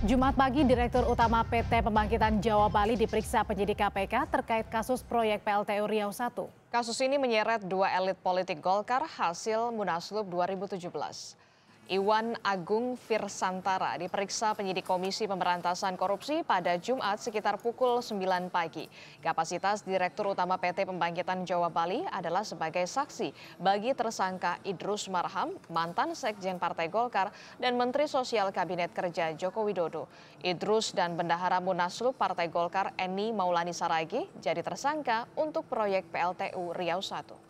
Jumat pagi, Direktur Utama PT Pembangkitan Jawa Bali diperiksa penyidik KPK terkait kasus proyek PLTU Riau 1. Kasus ini menyeret dua elit politik Golkar hasil Munaslup 2017. Iwan Agung Firsantara diperiksa penyidik Komisi Pemberantasan Korupsi pada Jumat sekitar pukul 9 pagi. Kapasitas Direktur Utama PT Pembangkitan Jawa Bali adalah sebagai saksi bagi tersangka Idrus Marham, mantan Sekjen Partai Golkar dan Menteri Sosial Kabinet Kerja Joko Widodo. Idrus dan Bendahara Munaslup Partai Golkar Eni Maulani Saragi jadi tersangka untuk proyek PLTU Riau I.